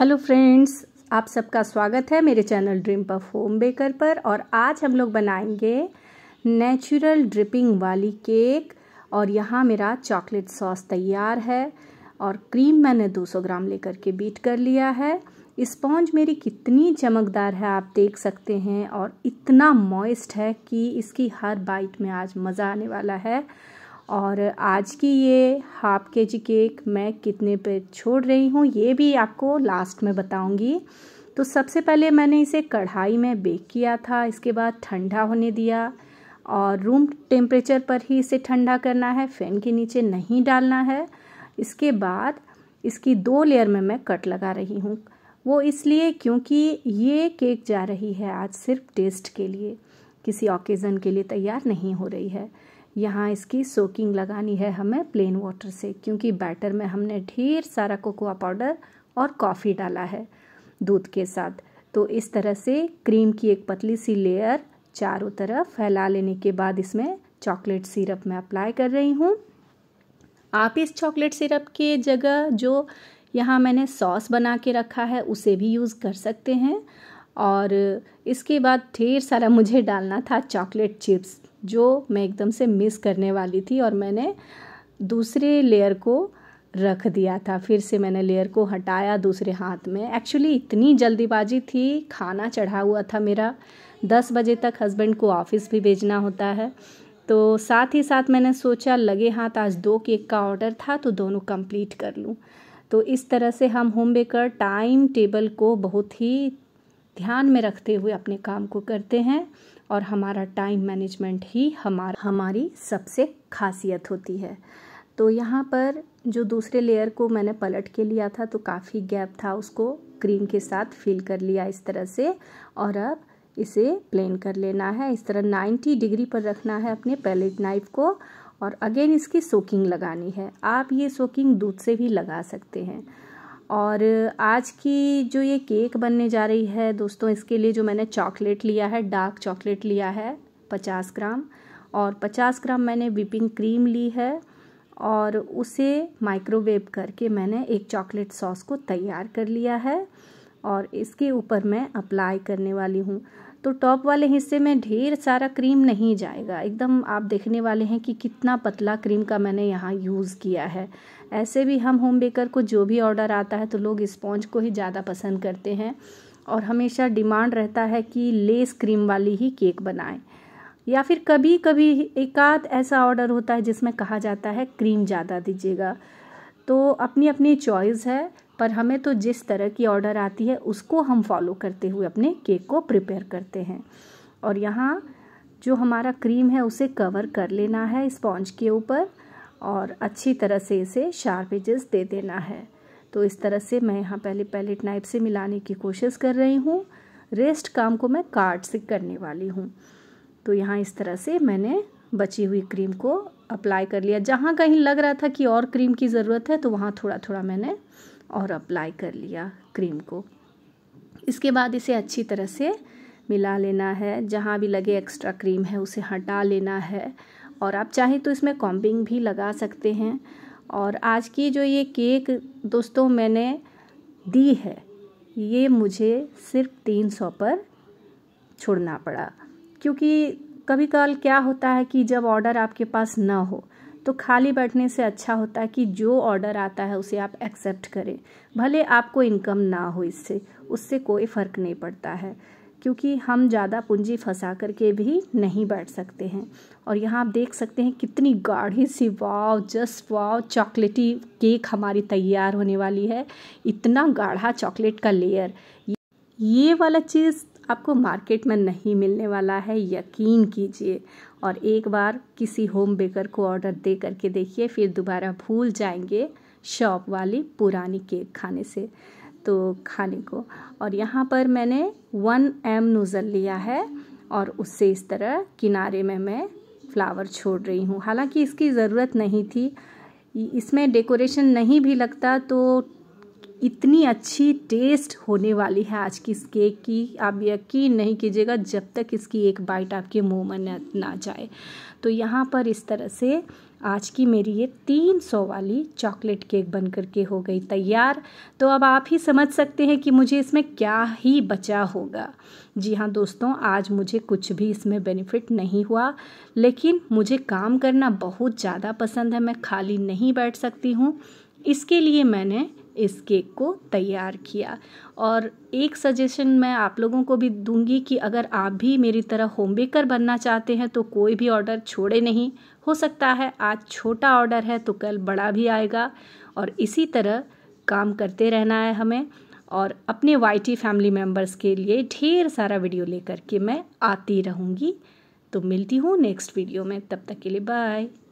hello friends आप सबका स्वागत है मेरे चैनल ड्रीम पर होम बेकर पर और आज हम लोग बनाएंगे नेचुरल ड्रिपिंग वाली केक और यहाँ मेरा चॉकलेट सॉस तैयार है और क्रीम मैंने 200 ग्राम लेकर के बीट कर लिया है स्पॉन्ज मेरी कितनी चमकदार है आप देख सकते हैं और इतना मॉइस्ट है कि इसकी हर बाइट में आज मज़ा आने वाला है और आज की ये हाफ के जी केक मैं कितने पे छोड़ रही हूँ ये भी आपको लास्ट में बताऊँगी तो सबसे पहले मैंने इसे कढ़ाई में बेक किया था इसके बाद ठंडा होने दिया और रूम टेम्परेचर पर ही इसे ठंडा करना है फ़ैन के नीचे नहीं डालना है इसके बाद इसकी दो लेयर में मैं कट लगा रही हूँ वो इसलिए क्योंकि ये केक जा रही है आज सिर्फ टेस्ट के लिए किसी ओकेज़न के लिए तैयार नहीं हो रही है यहाँ इसकी सोकिंग लगानी है हमें प्लेन वाटर से क्योंकि बैटर में हमने ढेर सारा कोकोआ पाउडर और कॉफ़ी डाला है दूध के साथ तो इस तरह से क्रीम की एक पतली सी लेयर चारों तरफ फैला लेने के बाद इसमें चॉकलेट सिरप मैं अप्लाई कर रही हूँ आप इस चॉकलेट सिरप के जगह जो यहाँ मैंने सॉस बना के रखा है उसे भी यूज़ कर सकते हैं और इसके बाद ढेर सारा मुझे डालना था चॉकलेट चिप्स जो मैं एकदम से मिस करने वाली थी और मैंने दूसरे लेयर को रख दिया था फिर से मैंने लेयर को हटाया दूसरे हाथ में एक्चुअली इतनी जल्दीबाजी थी खाना चढ़ा हुआ था मेरा दस बजे तक हस्बैंड को ऑफिस भी भेजना होता है तो साथ ही साथ मैंने सोचा लगे हाथ तो आज दो केक का ऑर्डर था तो दोनों कंप्लीट कर लूँ तो इस तरह से हम होम बेकर टाइम टेबल को बहुत ही ध्यान में रखते हुए अपने काम को करते हैं और हमारा टाइम मैनेजमेंट ही हमारा हमारी सबसे खासियत होती है तो यहाँ पर जो दूसरे लेयर को मैंने पलट के लिया था तो काफ़ी गैप था उसको क्रीम के साथ फिल कर लिया इस तरह से और अब इसे प्लेन कर लेना है इस तरह 90 डिग्री पर रखना है अपने पैलेट नाइफ को और अगेन इसकी सोकिंग लगानी है आप ये सोकिंग दूध से भी लगा सकते हैं और आज की जो ये केक बनने जा रही है दोस्तों इसके लिए जो मैंने चॉकलेट लिया है डार्क चॉकलेट लिया है पचास ग्राम और पचास ग्राम मैंने विपिंग क्रीम ली है और उसे माइक्रोवेव करके मैंने एक चॉकलेट सॉस को तैयार कर लिया है और इसके ऊपर मैं अप्लाई करने वाली हूँ तो टॉप वाले हिस्से में ढेर सारा क्रीम नहीं जाएगा एकदम आप देखने वाले हैं कि कितना पतला क्रीम का मैंने यहाँ यूज़ किया है ऐसे भी हम होम बेकर को जो भी ऑर्डर आता है तो लोग स्पॉन्ज को ही ज़्यादा पसंद करते हैं और हमेशा डिमांड रहता है कि लेस क्रीम वाली ही केक बनाएं या फिर कभी कभी एक आध ऐसा ऑर्डर होता है जिसमें कहा जाता है क्रीम ज़्यादा दीजिएगा तो अपनी अपनी चॉइस है पर हमें तो जिस तरह की ऑर्डर आती है उसको हम फॉलो करते हुए अपने केक को प्रिपेयर करते हैं और यहाँ जो हमारा क्रीम है उसे कवर कर लेना है स्पॉन्ज के ऊपर और अच्छी तरह से इसे शार्प एजेस दे देना है तो इस तरह से मैं यहाँ पहले पैलेट नाइफ से मिलाने की कोशिश कर रही हूँ रेस्ट काम को मैं कार्ड से करने वाली हूँ तो यहाँ इस तरह से मैंने बची हुई क्रीम को अप्लाई कर लिया जहाँ कहीं लग रहा था कि और क्रीम की ज़रूरत है तो वहाँ थोड़ा थोड़ा मैंने और अप्लाई कर लिया क्रीम को इसके बाद इसे अच्छी तरह से मिला लेना है जहाँ भी लगे एक्स्ट्रा क्रीम है उसे हटा लेना है और आप चाहे तो इसमें कॉम्बिंग भी लगा सकते हैं और आज की जो ये केक दोस्तों मैंने दी है ये मुझे सिर्फ तीन सौ पर छोड़ना पड़ा क्योंकि कभी कल क्या होता है कि जब ऑर्डर आपके पास ना हो तो खाली बैठने से अच्छा होता है कि जो ऑर्डर आता है उसे आप एक्सेप्ट करें भले आपको इनकम ना हो इससे उससे कोई फ़र्क नहीं पड़ता है क्योंकि हम ज़्यादा पूंजी फंसा करके भी नहीं बैठ सकते हैं और यहाँ आप देख सकते हैं कितनी गाढ़ी सी वाव जस्ट वाव चॉकलेटी केक हमारी तैयार होने वाली है इतना गाढ़ा चॉकलेट का लेयर ये वाला चीज़ आपको मार्केट में नहीं मिलने वाला है यकीन कीजिए और एक बार किसी होम बेकर को ऑर्डर दे करके देखिए फिर दोबारा भूल जाएंगे शॉप वाली पुरानी केक खाने से तो खाने को और यहाँ पर मैंने वन एम नोज़ल लिया है और उससे इस तरह किनारे में मैं फ्लावर छोड़ रही हूँ हालांकि इसकी ज़रूरत नहीं थी इसमें डेकोरेशन नहीं भी लगता तो इतनी अच्छी टेस्ट होने वाली है आज की इस केक की आप यकीन नहीं कीजिएगा जब तक इसकी एक बाइट आपके मुंह में न, ना जाए तो यहाँ पर इस तरह से आज की मेरी ये तीन सौ वाली चॉकलेट केक बन कर के हो गई तैयार तो अब आप ही समझ सकते हैं कि मुझे इसमें क्या ही बचा होगा जी हाँ दोस्तों आज मुझे कुछ भी इसमें बेनिफिट नहीं हुआ लेकिन मुझे काम करना बहुत ज़्यादा पसंद है मैं खाली नहीं बैठ सकती हूँ इसके लिए मैंने इस केक को तैयार किया और एक सजेशन मैं आप लोगों को भी दूंगी कि अगर आप भी मेरी तरह होम बेकर बनना चाहते हैं तो कोई भी ऑर्डर छोड़े नहीं हो सकता है आज छोटा ऑर्डर है तो कल बड़ा भी आएगा और इसी तरह काम करते रहना है हमें और अपने वाई फैमिली मेम्बर्स के लिए ढेर सारा वीडियो लेकर के मैं आती रहूँगी तो मिलती हूँ नेक्स्ट वीडियो में तब तक के लिए बाय